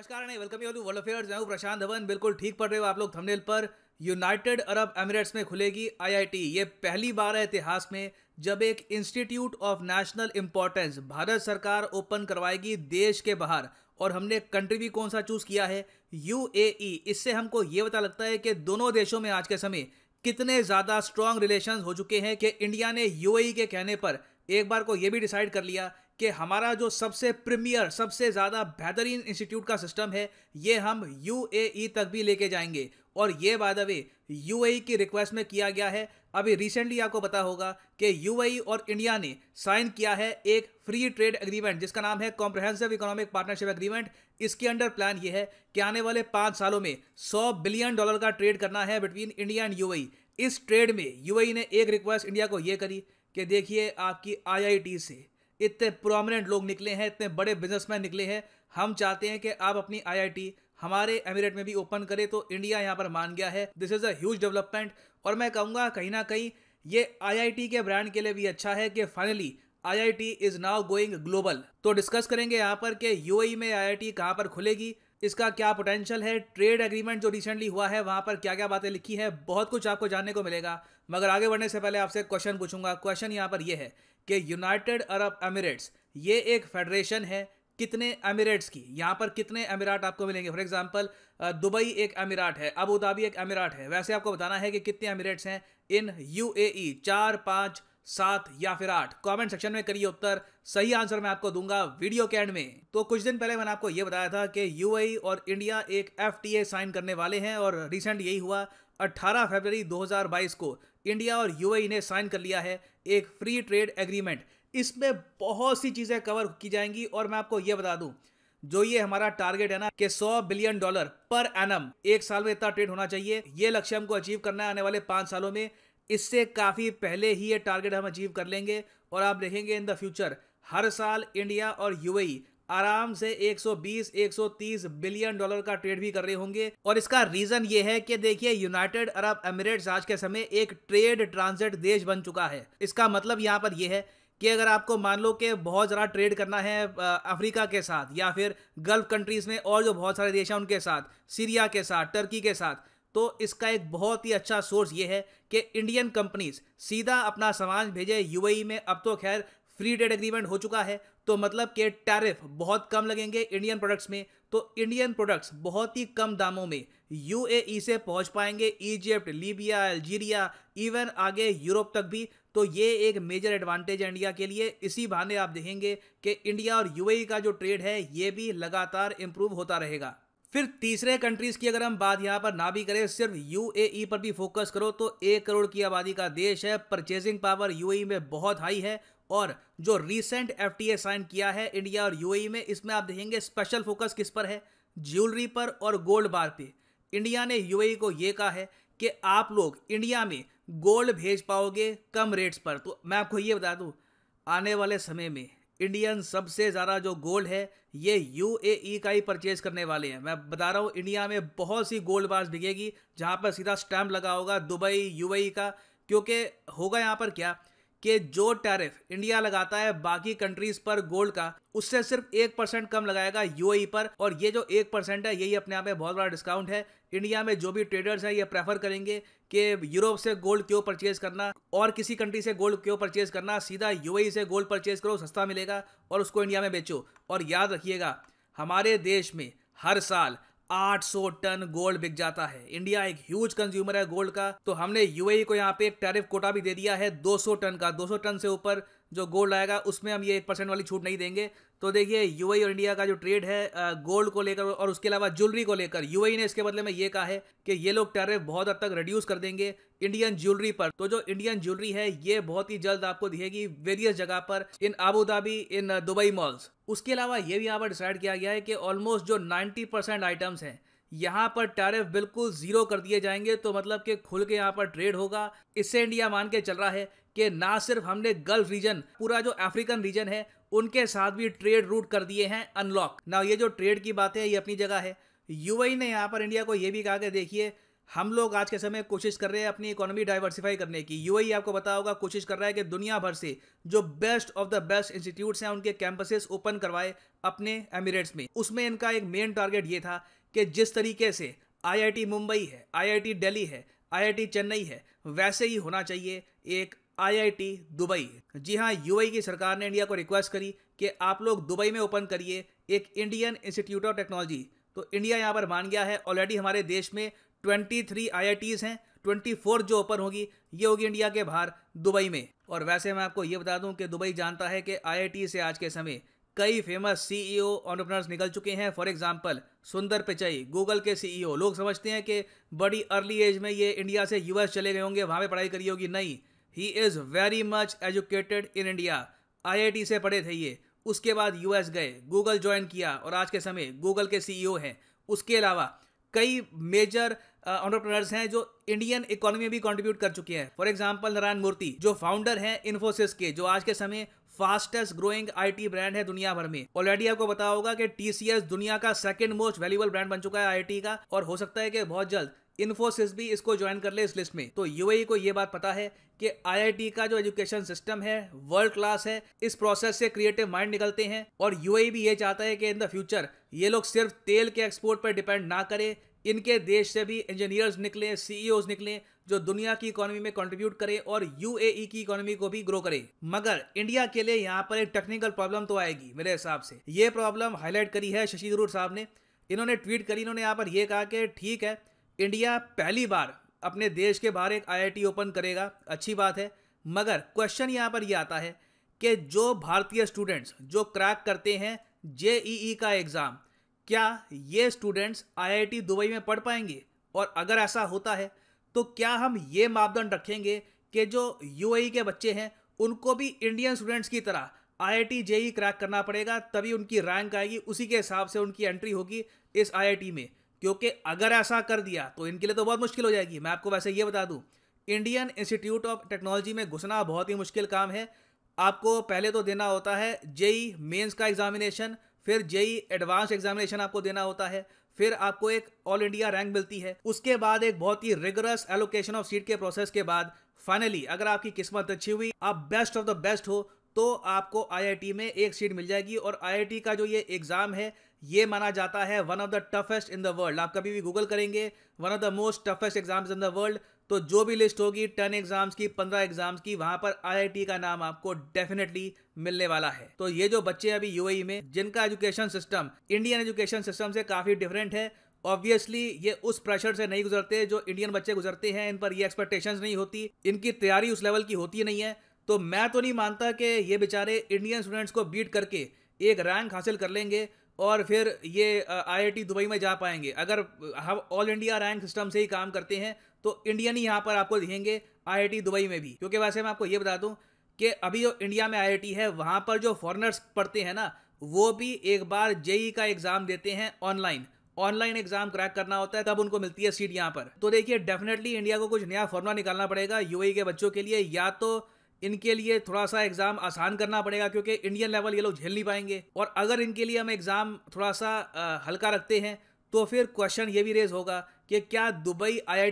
नमस्कार नहीं welcome you world affair मैं हूँ प्रशांत धवन बिल्कुल ठीक पढ़ रहे हो आप लोग थंबनेल पर यूनाइटेड अरब एमिरेट्स में खुलेगी आईआईटी ये पहली बार है इतिहास में जब एक institute of national importance Bharat सरकार ओपन करवाएगी देश के बाहर और हमने कंट्री भी कौन सा चूज़ किया है यू e। इससे हमको ये पता लगता है कि दोनों देशों में आज के समय कितने ज़्यादा स्ट्रांग रिलेशन हो चुके हैं कि इंडिया ने यू e के कहने पर एक बार को ये भी डिसाइड कर लिया कि हमारा जो सबसे प्रीमियर सबसे ज़्यादा बेहतरीन इंस्टीट्यूट का सिस्टम है ये हम यू e तक भी लेके जाएंगे और ये बाय द वे यू की रिक्वेस्ट में किया गया है अभी रिसेंटली आपको पता होगा कि यू e और इंडिया ने साइन किया है एक फ्री ट्रेड एग्रीमेंट जिसका नाम है कॉम्प्रहेंसिव इकोनॉमिक पार्टनरशिप एग्रीमेंट इसके अंडर प्लान ये है कि आने वाले पाँच सालों में सौ बिलियन डॉलर का ट्रेड करना है बिटवीन इंडिया एंड यू इस ट्रेड में यू e ने एक रिक्वेस्ट इंडिया को ये करी कि देखिए आपकी आई से इतने प्रोमिनेंट लोग निकले हैं इतने बड़े बिजनेसमैन निकले हैं हम चाहते हैं कि आप अपनी आईआईटी हमारे एमिरेट में भी ओपन करें तो इंडिया यहाँ पर मान गया है this is a huge development और मैं कहूँगा कहीं ना कहीं ये आईआईटी के ब्रांड के लिए भी अच्छा है कि finally IIT is now going global तो डिस्कस करेंगे यहाँ पर कि यूएई e में आईआईटी कहाँ पर खुलेगी इसका क्या पोटेंशियल है ट्रेड एग्रीमेंट जो रिसेंटली हुआ है वहां पर क्या क्या बातें लिखी है बहुत कुछ आपको जानने को मिलेगा मगर आगे बढ़ने से पहले आपसे क्वेश्चन पूछूंगा क्वेश्चन यहाँ पर यह है कि यूनाइटेड अरब अमीरेट्स ये एक फेडरेशन है कितने अमीरेट्स की यहाँ पर कितने अमीरात आपको मिलेंगे फॉर एग्जाम्पल दुबई एक अमीरात है अबू धाबी एक अमीरात है वैसे आपको बताना है कि कितने अमीरेट्स हैं इन यू e? चार पाँच सात या फिर आठ कमेंट सेक्शन में करिए उत्तर सही आंसर मैं आपको दूंगा वीडियो के एंड में तो कुछ दिन पहले मैंने आपको यह बताया था कि यूएई e और इंडिया एक एफटीए साइन करने वाले हैं और रिसेंट यही हुआ 18 फरवरी 2022 को इंडिया और यूएई e ने साइन कर लिया है एक फ्री ट्रेड एग्रीमेंट इसमें बहुत सी चीज़ें कवर की जाएंगी और मैं आपको यह बता दूं जो ये हमारा टारगेट है ना कि 100 बिलियन डॉलर पर एनम एक साल में इतना ट्रेड होना चाहिए ये लक्ष्य हमको अचीव करना है आने वाले पांच सालों में इससे काफ़ी पहले ही ये टारगेट हम अचीव कर लेंगे और आप देखेंगे इन द फ्यूचर हर साल इंडिया और यूएई e आराम से 120 130 बिलियन डॉलर का ट्रेड भी कर रहे होंगे और इसका रीजन ये है कि देखिए यूनाइटेड अरब एमिरेट्स आज के समय एक ट्रेड ट्रांजिट देश बन चुका है इसका मतलब यहाँ पर यह है कि अगर आपको मान लो कि बहुत ज़रा ट्रेड करना है अफ्रीका के साथ या फिर गल्फ कंट्रीज़ में और जो बहुत सारे देश हैं उनके साथ सीरिया के साथ टर्की के साथ तो इसका एक बहुत ही अच्छा सोर्स ये है कि इंडियन कंपनीज सीधा अपना सामान भेजे यू e में अब तो खैर फ्री ट्रेड एग्रीमेंट हो चुका है तो मतलब कि टैरिफ बहुत कम लगेंगे इंडियन प्रोडक्ट्स में तो इंडियन प्रोडक्ट्स बहुत ही कम दामों में यू e से पहुंच पाएंगे इजिप्ट लीबिया अल्जीरिया इवन आगे यूरोप तक भी तो ये एक मेजर एडवांटेज है इंडिया के लिए इसी बहाने आप देखेंगे कि इंडिया और यू e का जो ट्रेड है ये भी लगातार इम्प्रूव होता रहेगा फिर तीसरे कंट्रीज की अगर हम बात यहाँ पर ना भी करें सिर्फ यूएई e पर भी फोकस करो तो एक करोड़ की आबादी का देश है परचेजिंग पावर यूएई में बहुत हाई है और जो रीसेंट एफ साइन किया है इंडिया और यूएई e में इसमें आप देखेंगे स्पेशल फोकस किस पर है ज्वेलरी पर और गोल्ड बार पे इंडिया ने यू e को ये कहा है कि आप लोग इंडिया में गोल्ड भेज पाओगे कम रेट्स पर तो मैं आपको ये बता दूँ आने वाले समय में इंडियन सबसे ज़्यादा जो गोल्ड है ये यू e का ही परचेज करने वाले हैं मैं बता रहा हूँ इंडिया में बहुत सी गोल्ड बार्स बिकेगी जहाँ पर सीधा स्टैम्प लगा होगा दुबई यू e का क्योंकि होगा यहाँ पर क्या कि जो टैरिफ इंडिया लगाता है बाकी कंट्रीज पर गोल्ड का उससे सिर्फ एक परसेंट कम लगाएगा यू e पर और ये जो एक परसेंट है यही अपने आप में बहुत बड़ा डिस्काउंट है इंडिया में जो भी ट्रेडर्स हैं ये प्रेफर करेंगे कि यूरोप से गोल्ड क्यों परचेज करना और किसी कंट्री से गोल्ड क्यों परचेज करना सीधा यूएई e से गोल्ड परचेज करो सस्ता मिलेगा और उसको इंडिया में बेचो और याद रखिएगा हमारे देश में हर साल 800 टन गोल्ड बिक जाता है इंडिया एक ह्यूज कंज्यूमर है गोल्ड का तो हमने यूएई e को यहाँ पे एक टैरिफ कोटा भी दे दिया है 200 टन का 200 टन से ऊपर जो गोल्ड आएगा उसमें हम ये एक परसेंट वाली छूट नहीं देंगे तो देखिए यूएई e और इंडिया का जो ट्रेड है गोल्ड को लेकर और उसके अलावा ज्वेलरी को लेकर यूएई e ने इसके बदले में ये कहा है कि ये लोग टैरिफ बहुत हद तक रिड्यूस कर देंगे इंडियन ज्वेलरी पर तो जो इंडियन ज्वेलरी है ये बहुत ही जल्द आपको दिखेगी वेरियस जगह पर in Abu Dhabi in Dubai malls उसके अलावा ये भी यहाँ पर डिसाइड किया गया है कि ऑलमोस्ट जो 90 परसेंट आइटम्स हैं यहाँ पर टैरिफ बिल्कुल ज़ीरो कर दिए जाएंगे तो मतलब कि खुल के यहाँ पर ट्रेड होगा इससे इंडिया मान के चल रहा है कि ना सिर्फ हमने गल्फ रीजन पूरा जो अफ्रीकन रीजन है उनके साथ भी ट्रेड रूट कर दिए हैं अनलॉक ना ये जो ट्रेड की बात है ये अपनी जगह है यू ने यहाँ पर इंडिया को ये भी कहा कि देखिए हम लोग आज के समय कोशिश कर रहे हैं अपनी इकोनॉमी डाइवर्सिफाई करने की यू e आपको बता होगा कोशिश कर रहा है कि दुनिया भर से जो best of the best institutes हैं उनके कैंपसेस ओपन करवाए अपने एमिरेट्स में उसमें इनका एक मेन टारगेट ये था कि जिस तरीके से आईआईटी मुंबई है आईआईटी दिल्ली है आईआईटी चेन्नई है वैसे ही होना चाहिए एक आईआईटी दुबई जी हाँ यूएई e की सरकार ने इंडिया को रिक्वेस्ट करी कि आप लोग दुबई में ओपन करिए एक इंडियन इंस्टीट्यूट ऑफ टेक्नोलॉजी तो इंडिया यहाँ पर मान गया है ऑलरेडी हमारे देश में twenty three I I Ts हैं ट्वेंटी फोर जो ओपन होगी ये होगी इंडिया के बाहर दुबई में और वैसे मैं आपको ये बता दूं कि दुबई जानता है कि आई आई टी से आज के समय कई फेमस सी ई ओ ऑन्टरप्रनर्स निकल चुके हैं फॉर एग्जाम्पल सुंदर पिचई गूगल के सी ई ओ लोग समझते हैं कि बड़ी अर्ली एज में ये इंडिया से यू एस चले गए होंगे वहाँ पर पढ़ाई करी होगी नहीं he is very much educated in India I I T से पढ़े थे ये उसके बाद यू एस गए गूगल ज्वाइन किया और आज के समय गूगल के सी ई ओ हैं उसके अलावा कई मेजर ऑन्टरप्रनर्स हैं जो इंडियन इकोनॉमी में भी कंट्रीब्यूट कर चुके हैं फॉर एग्जाम्पल नारायण मूर्ति जो फाउंडर हैं इन्फोसिस के जो आज के समय फास्टेस्ट ग्रोइंग आईटी ब्रांड है दुनिया भर में ऑलरेडी आपको पता होगा कि टीसीएस दुनिया का सेकंड मोस्ट वैल्यूबल ब्रांड बन चुका है आईटी का और हो सकता है कि बहुत जल्द इन्फोसिस भी इसको ज्वाइन कर ले इस लिस्ट में तो यूएई e को यह बात पता है कि आईआईटी का जो एजुकेशन सिस्टम है वर्ल्ड क्लास है इस प्रोसेस से क्रिएटिव माइंड निकलते हैं और यूएई e भी ये चाहता है कि इन द फ्यूचर ये लोग सिर्फ तेल के एक्सपोर्ट पर डिपेंड ना करें इनके देश से भी इंजीनियर्स निकले सीईओज e निकले जो दुनिया की इकोनॉमी में कंट्रीब्यूट करे और यूएई e की इकोनॉमी को भी ग्रो करे मगर इंडिया के लिए यहाँ पर एक टेक्निकल प्रॉब्लम तो आएगी मेरे हिसाब से ये प्रॉब्लम हाईलाइट करी है शशि थरूर साहब ने इन्होंने ट्वीट करी इन्होंने यहाँ पर यह कहा कि ठीक है इंडिया पहली बार अपने देश के बाहर एक आई ओपन करेगा अच्छी बात है मगर क्वेश्चन यहाँ पर यह आता है कि जो भारतीय स्टूडेंट्स जो क्रैक करते हैं जेईई e का एग्ज़ाम क्या ये स्टूडेंट्स आईआईटी दुबई में पढ़ पाएंगे और अगर ऐसा होता है तो क्या हम ये मापदंड रखेंगे कि जो यूएई e के बच्चे हैं उनको भी इंडियन स्टूडेंट्स की तरह आईआईटी जेई क्रैक करना पड़ेगा तभी उनकी रैंक आएगी उसी के हिसाब से उनकी एंट्री होगी इस आईआईटी में क्योंकि अगर ऐसा कर दिया तो इनके लिए तो बहुत मुश्किल हो जाएगी मैं आपको वैसे ये बता दूं इंडियन इंस्टीट्यूट ऑफ टेक्नोलॉजी में घुसना बहुत ही मुश्किल काम है आपको पहले तो देना होता है जेई मेंस e का एग्जामिनेशन फिर जेई एडवांस एग्जामिनेशन आपको देना होता है फिर आपको एक ऑल इंडिया रैंक मिलती है उसके बाद एक बहुत ही रिगरस एलोकेशन ऑफ सीट के प्रोसेस के बाद फाइनली अगर आपकी किस्मत अच्छी हुई आप बेस्ट ऑफ द बेस्ट हो तो आपको आईआईटी में एक सीट मिल जाएगी और आईआईटी का जो ये एग्ज़ाम है ये माना जाता है one of the toughest in the world आप कभी भी गूगल करेंगे one of the most toughest exams in the world तो जो भी लिस्ट होगी टेन एग्जाम्स की पंद्रह एग्जाम्स की वहां पर आई का नाम आपको डेफिनेटली मिलने वाला है तो ये जो बच्चे अभी यूएई e में जिनका education system Indian education system से काफी डिफरेंट है ऑब्वियसली ये उस प्रेशर से नहीं गुजरते जो इंडियन बच्चे गुजरते हैं इन पर ये एक्सपेक्टेशन नहीं होती इनकी तैयारी उस लेवल की होती नहीं है तो मैं तो नहीं मानता कि ये बेचारे इंडियन स्टूडेंट्स को बीट करके एक रैंक हासिल कर लेंगे और फिर ये आईआईटी दुबई में जा पाएंगे अगर हम ऑल इंडिया रैंक सिस्टम से ही काम करते हैं तो इंडियन ही यहाँ पर आपको दिखेंगे आई दुबई में भी क्योंकि वैसे मैं आपको ये बता दूँ कि अभी जो इंडिया में आई है वहाँ पर जो फॉरनर्स पढ़ते हैं ना वो भी एक बार जेई e का एग्ज़ाम देते हैं ऑनलाइन ऑनलाइन एग्जाम क्रैक करना होता है तब उनको मिलती है सीट यहाँ पर तो देखिए डेफिनेटली इंडिया को कुछ नया फॉर्मुला निकालना पड़ेगा यू e के बच्चों के लिए या तो इनके लिए थोड़ा सा एग्जाम आसान करना पड़ेगा क्योंकि इंडियन लेवल ये लोग झेल नहीं पाएंगे और अगर इनके लिए हम एग्जाम थोड़ा सा आ, हल्का रखते हैं तो फिर क्वेश्चन ये भी रेज होगा कि क्या दुबई आई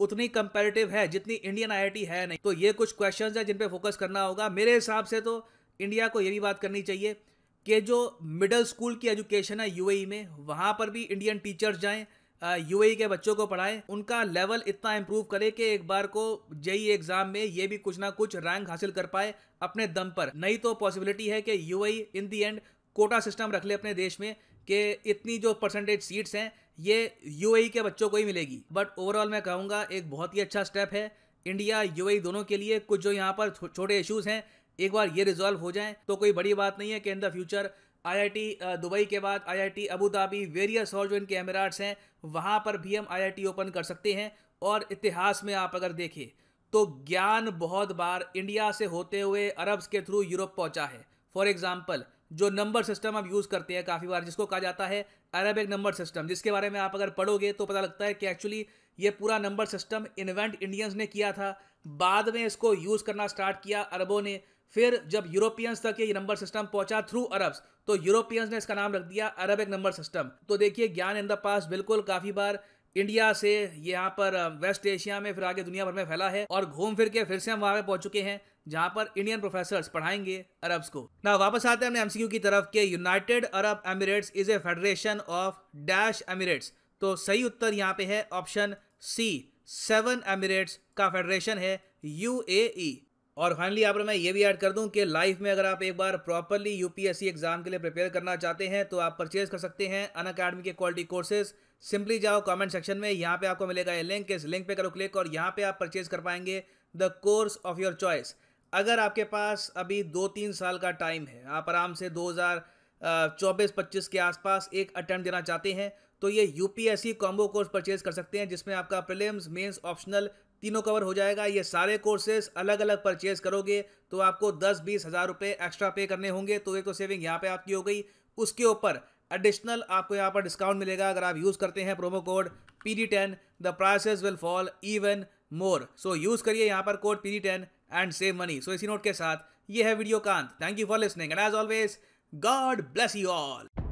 उतनी कंपेरेटिव है जितनी इंडियन आई है नहीं तो ये कुछ क्वेश्चन हैं जिन पर फोकस करना होगा मेरे हिसाब से तो इंडिया को ये भी बात करनी चाहिए कि जो मिडल स्कूल की एजुकेशन है यू e में वहाँ पर भी इंडियन टीचर्स जाएँ यू के बच्चों को पढ़ाएं उनका लेवल इतना इम्प्रूव करें कि एक बार को जेई एग्जाम e e में ये भी कुछ ना कुछ रैंक हासिल कर पाए अपने दम पर नहीं तो पॉसिबिलिटी है कि you in the end quota system रख ले अपने देश में कि इतनी जो परसेंटेज सीट्स हैं ये यूएई e के बच्चों को ही मिलेगी बट ओवरऑल मैं कहूँगा एक बहुत ही अच्छा स्टेप है इंडिया यूएई e दोनों के लिए कुछ जो यहाँ पर छोटे इश्यूज़ हैं एक बार ये रिजॉल्व हो जाएं तो कोई बड़ी बात नहीं है कि in the future IIT Dubai के बाद आईआईटी अबू धाबी वेरियस और जो इनके एमिराट्स हैं वहाँ पर भी हम आईआईटी ओपन कर सकते हैं और इतिहास में आप अगर देखें तो ज्ञान बहुत बार इंडिया से होते हुए अरब्स के थ्रू यूरोप पहुँचा है फॉर एग्ज़ाम्पल जो नंबर सिस्टम आप यूज़ करते हैं काफ़ी बार जिसको कहा जाता है अरेबिक नंबर सिस्टम जिसके बारे में आप अगर पढ़ोगे तो पता लगता है कि एक्चुअली ये पूरा नंबर सिस्टम इन्वेंट इंडियंस ने किया था बाद में इसको यूज़ करना स्टार्ट किया अरबों ने फिर जब यूरोपियंस तक ये नंबर सिस्टम पहुंचा थ्रू अरब्स तो यूरोपियंस ने इसका नाम रख दिया अरबिक नंबर सिस्टम तो देखिए ज्ञान इन द पास बिल्कुल काफ़ी बार इंडिया से यहाँ पर वेस्ट एशिया में फिर आगे दुनिया भर में फैला है और घूम फिर के फिर से हम वहाँ पे पहुंच चुके हैं जहाँ पर इंडियन प्रोफेसर्स पढ़ाएंगे अरब्स को ना वापस आते हैं हमने एमसीक्यू की तरफ के United Arab Emirates is a federation of dash emirates तो सही उत्तर यहाँ पे है ऑप्शन सी सेवन एमिरेट्स का फेडरेशन है यू ए ई और फाइनली आप मैं ये भी ऐड कर दूं कि लाइफ में अगर आप एक बार प्रॉपरली यूपीएससी एग्जाम के लिए प्रिपेयर करना चाहते हैं तो आप परचेज कर सकते हैं अन अकेडमी के क्वालिटी कोर्सेज सिंपली जाओ कमेंट सेक्शन में यहाँ पे आपको मिलेगा ये लिंक इस लिंक पे करो क्लिक और यहाँ पे आप परचेज कर पाएंगे the course of your choice अगर आपके पास अभी दो तीन साल का टाइम है आप आराम से दो चौबीस पच्चीस के आसपास एक अटैम्प्ट देना चाहते हैं तो ये सी कॉम्बो कोर्स परचेज कर सकते हैं जिसमें आपका प्रीलिम्स मेंस ऑप्शनल तीनों कवर हो जाएगा ये सारे कोर्सेज अलग अलग परचेज करोगे तो आपको दस बीस हज़ार रुपये एक्स्ट्रा पे करने होंगे तो एक तो सेविंग यहाँ पे आपकी हो गई उसके ऊपर एडिशनल आपको यहाँ पर डिस्काउंट मिलेगा अगर आप यूज़ करते हैं promo code P D ten the prices will fall even more so use करिए यहाँ पर code P D ten and save money so इसी नोट के साथ ये है वीडियो कांत thank you for listening and as always God bless you all